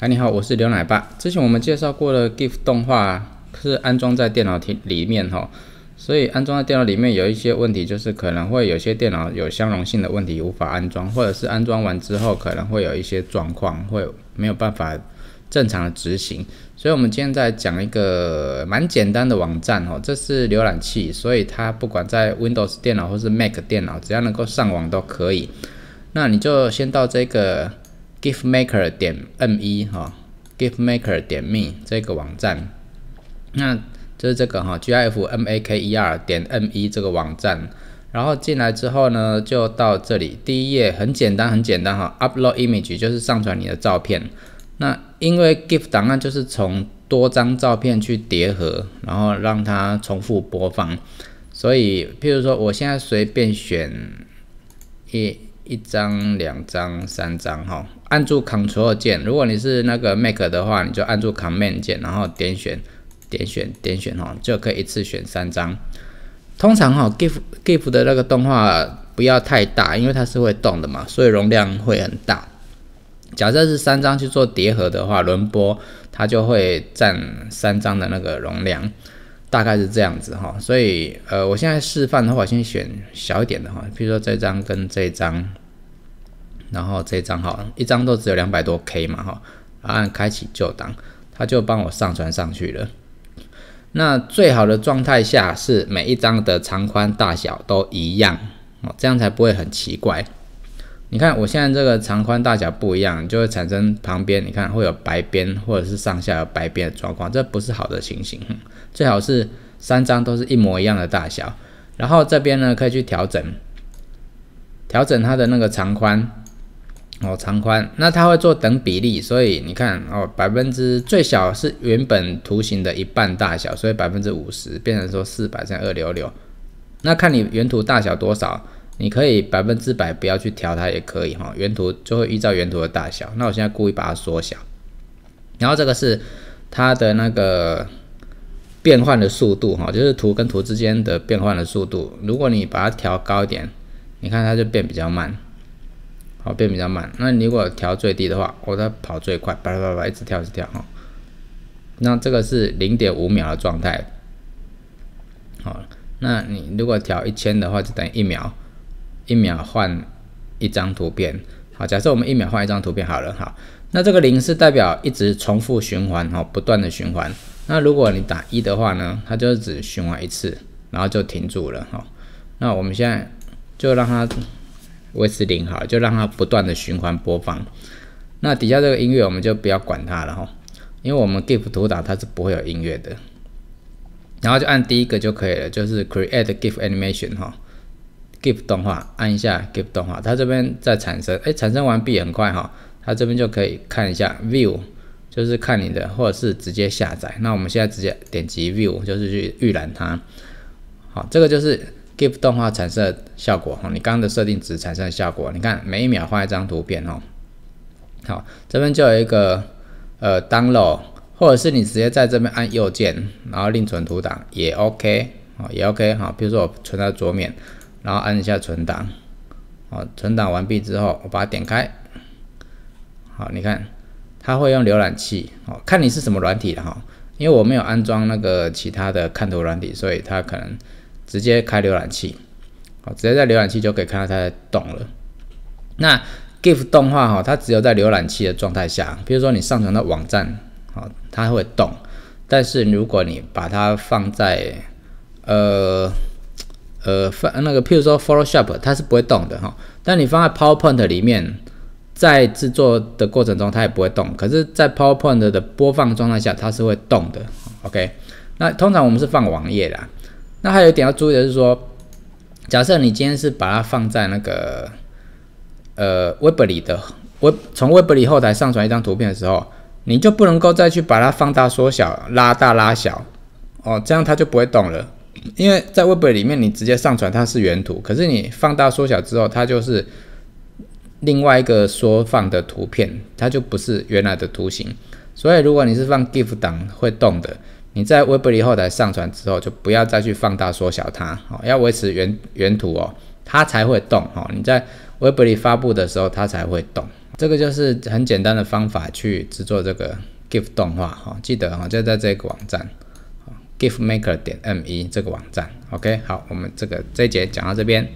哎，你好，我是刘奶爸。之前我们介绍过的 GIF 动画是安装在电脑体里面哈，所以安装在电脑里面有一些问题，就是可能会有些电脑有相容性的问题无法安装，或者是安装完之后可能会有一些状况会没有办法正常的执行。所以，我们今天在讲一个蛮简单的网站哦，这是浏览器，所以它不管在 Windows 电脑或是 Mac 电脑，只要能够上网都可以。那你就先到这个。gifmaker t 点 m 一哈，gifmaker t 点 me 这个网站，那就是这个哈，gifmaker 点 m 一这个网站，然后进来之后呢，就到这里第一页，很简单，很简单哈，upload image 就是上传你的照片，那因为 gif 档案就是从多张照片去叠合，然后让它重复播放，所以譬如说我现在随便选一。一张、两张、三张，哈，按住 c t r l 键，如果你是那个 Mac 的话，你就按住 Command 键，然后点选、点选、点选，哈，就可以一次选三张。通常，哈 GIF、GIF 的那个动画不要太大，因为它是会动的嘛，所以容量会很大。假设是三张去做叠合的话，轮播它就会占三张的那个容量，大概是这样子，哈。所以，呃，我现在示范的话，我先选小一点的，哈，比如说这张跟这张。然后这张哈，一张都只有两百多 K 嘛哈，按开启就档，它就帮我上传上去了。那最好的状态下是每一张的长宽大小都一样哦，这样才不会很奇怪。你看我现在这个长宽大小不一样，就会产生旁边你看会有白边或者是上下有白边的状况，这不是好的情形。最好是三张都是一模一样的大小，然后这边呢可以去调整，调整它的那个长宽。哦，长宽，那它会做等比例，所以你看哦，百分之最小是原本图形的一半大小，所以百分之五十变成说四百三二六六，那看你原图大小多少，你可以百分之百不要去调它也可以哈，原图就会依照原图的大小。那我现在故意把它缩小，然后这个是它的那个变换的速度哈，就是图跟图之间的变换的速度，如果你把它调高一点，你看它就变比较慢。好，变比较慢。那你如果调最低的话，我在跑最快，叭叭叭啪一直跳，一直跳哈。那这个是零点五秒的状态。好，那你如果调一千的话，就等于一秒，一秒换一张图片。好，假设我们一秒换一张图片好了。好，那这个零是代表一直重复循环哈，不断的循环。那如果你打一的话呢，它就是只循环一次，然后就停住了哈。那我们现在就让它。维持零好，就让它不断的循环播放。那底下这个音乐我们就不要管它了哈，因为我们 GIF 图档它是不会有音乐的。然后就按第一个就可以了，就是 Create GIF Animation 哈，GIF 动画，按一下 GIF 动画，它这边在产生，哎，产生完毕很快哈，它这边就可以看一下 View，就是看你的，或者是直接下载。那我们现在直接点击 View，就是去预览它。好，这个就是。gif 动画产生的效果哈，你刚刚的设定值产生的效果，你看每一秒换一张图片哦。好，这边就有一个呃 download，或者是你直接在这边按右键，然后另存图档也 OK 啊，也 OK 哈。比如说我存到桌面，然后按一下存档哦，存档完毕之后我把它点开，好，你看它会用浏览器哦，看你是什么软体的哈，因为我没有安装那个其他的看图软体，所以它可能。直接开浏览器，好，直接在浏览器就可以看到它在动了。那 GIF 动画哈，它只有在浏览器的状态下，比如说你上传到网站，好，它会动。但是如果你把它放在呃呃放那个，譬如说 Photoshop，它是不会动的哈。但你放在 PowerPoint 里面，在制作的过程中它也不会动。可是，在 PowerPoint 的播放状态下，它是会动的。OK，那通常我们是放网页啦，那还有一点要注意的是说，假设你今天是把它放在那个呃 Web 里的，Web 从 Web 里后台上传一张图片的时候，你就不能够再去把它放大、缩小、拉大、拉小，哦，这样它就不会动了，因为在 Web 里面你直接上传它是原图，可是你放大、缩小之后，它就是另外一个缩放的图片，它就不是原来的图形，所以如果你是放 GIF 档会动的。你在 w e b l y 后台上传之后，就不要再去放大缩小它，好，要维持原原图哦，它才会动，哈，你在 w e b l y 发布的时候，它才会动，这个就是很简单的方法去制作这个 GIF 动画，哈，记得哈，就在这个网站，GIF Maker 点 ME 这个网站，OK，好，我们这个这一节讲到这边。